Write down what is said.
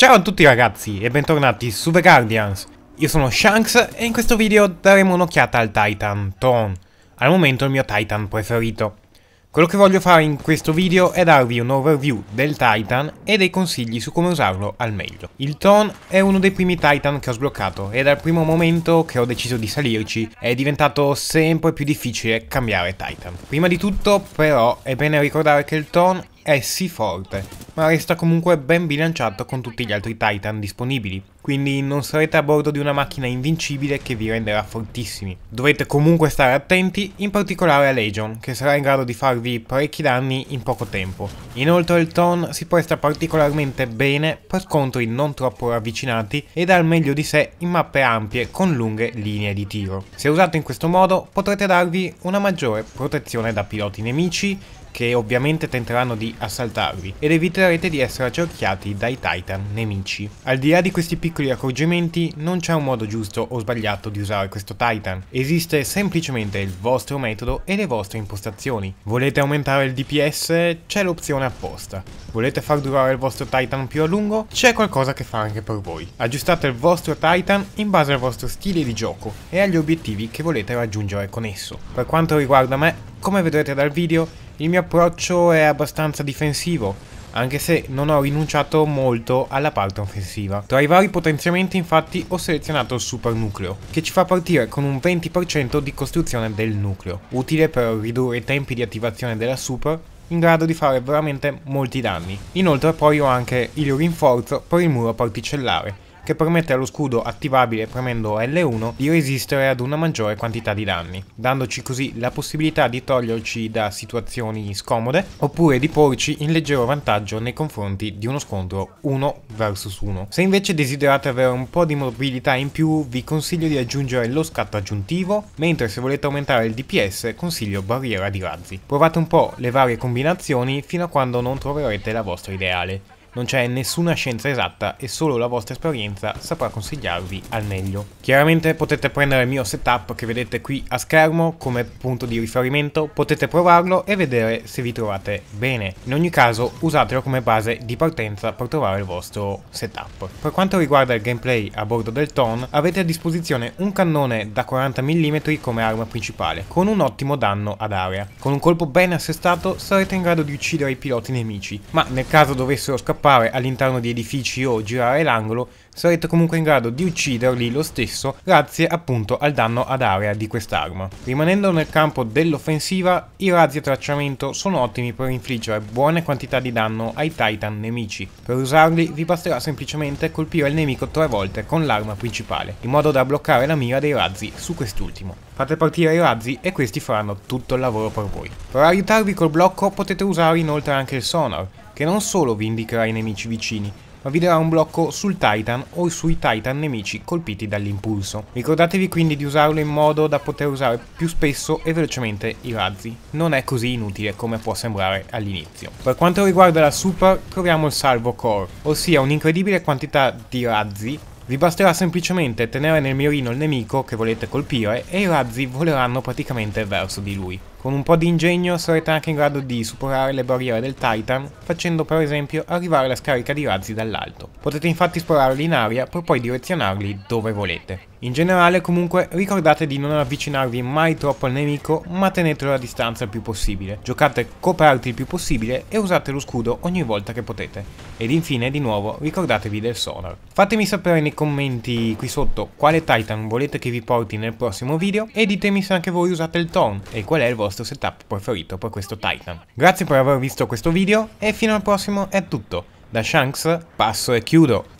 Ciao a tutti ragazzi e bentornati su The Guardians. Io sono Shanks e in questo video daremo un'occhiata al Titan Thorn, al momento il mio Titan preferito. Quello che voglio fare in questo video è darvi un overview del Titan e dei consigli su come usarlo al meglio. Il Thorn è uno dei primi Titan che ho sbloccato e dal primo momento che ho deciso di salirci è diventato sempre più difficile cambiare Titan. Prima di tutto però è bene ricordare che il Thorn è sì forte ma resta comunque ben bilanciato con tutti gli altri Titan disponibili, quindi non sarete a bordo di una macchina invincibile che vi renderà fortissimi. Dovete comunque stare attenti, in particolare a Legion, che sarà in grado di farvi parecchi danni in poco tempo. Inoltre il Tron si presta particolarmente bene per scontri non troppo ravvicinati e dà il meglio di sé in mappe ampie con lunghe linee di tiro. Se usato in questo modo potrete darvi una maggiore protezione da piloti nemici, che ovviamente tenteranno di assaltarvi ed eviterete di essere accerchiati dai Titan nemici. Al di là di questi piccoli accorgimenti non c'è un modo giusto o sbagliato di usare questo Titan, esiste semplicemente il vostro metodo e le vostre impostazioni. Volete aumentare il DPS? C'è l'opzione apposta. Volete far durare il vostro Titan più a lungo? C'è qualcosa che fa anche per voi. Aggiustate il vostro Titan in base al vostro stile di gioco e agli obiettivi che volete raggiungere con esso. Per quanto riguarda me, come vedrete dal video, il mio approccio è abbastanza difensivo, anche se non ho rinunciato molto alla parte offensiva. Tra i vari potenziamenti infatti ho selezionato il super nucleo, che ci fa partire con un 20% di costruzione del nucleo, utile per ridurre i tempi di attivazione della super in grado di fare veramente molti danni. Inoltre poi ho anche il rinforzo per il muro particellare, che permette allo scudo attivabile premendo L1 di resistere ad una maggiore quantità di danni, dandoci così la possibilità di toglierci da situazioni scomode oppure di porci in leggero vantaggio nei confronti di uno scontro 1 vs 1. Se invece desiderate avere un po' di mobilità in più vi consiglio di aggiungere lo scatto aggiuntivo, mentre se volete aumentare il DPS consiglio barriera di razzi. Provate un po' le varie combinazioni fino a quando non troverete la vostra ideale. Non c'è nessuna scienza esatta e solo la vostra esperienza saprà consigliarvi al meglio. Chiaramente potete prendere il mio setup che vedete qui a schermo come punto di riferimento, potete provarlo e vedere se vi trovate bene. In ogni caso usatelo come base di partenza per trovare il vostro setup. Per quanto riguarda il gameplay a bordo del Ton, avete a disposizione un cannone da 40 mm come arma principale, con un ottimo danno ad aria. Con un colpo ben assestato sarete in grado di uccidere i piloti nemici, ma nel caso dovessero scappare scappare all'interno di edifici o girare l'angolo, sarete comunque in grado di ucciderli lo stesso grazie appunto al danno ad area di quest'arma. Rimanendo nel campo dell'offensiva, i razzi a tracciamento sono ottimi per infliggere buone quantità di danno ai Titan nemici. Per usarli vi basterà semplicemente colpire il nemico tre volte con l'arma principale, in modo da bloccare la mira dei razzi su quest'ultimo. Fate partire i razzi e questi faranno tutto il lavoro per voi. Per aiutarvi col blocco potete usare inoltre anche il sonar, che non solo vi indicherà i nemici vicini, ma vi darà un blocco sul Titan o sui Titan nemici colpiti dall'impulso. Ricordatevi quindi di usarlo in modo da poter usare più spesso e velocemente i razzi. Non è così inutile come può sembrare all'inizio. Per quanto riguarda la Super troviamo il Salvo Core, ossia un'incredibile quantità di razzi vi basterà semplicemente tenere nel mirino il nemico che volete colpire e i razzi voleranno praticamente verso di lui. Con un po' di ingegno sarete anche in grado di superare le barriere del Titan, facendo per esempio arrivare la scarica di razzi dall'alto. Potete infatti spararli in aria per poi direzionarli dove volete. In generale comunque ricordate di non avvicinarvi mai troppo al nemico ma tenetelo a distanza il più possibile, giocate coperti il più possibile e usate lo scudo ogni volta che potete. Ed infine di nuovo ricordatevi del sonar. Fatemi sapere nei commenti qui sotto quale Titan volete che vi porti nel prossimo video e ditemi se anche voi usate il tone e qual è il vostro vostro setup preferito per questo Titan. Grazie per aver visto questo video e fino al prossimo è tutto. Da Shanks passo e chiudo.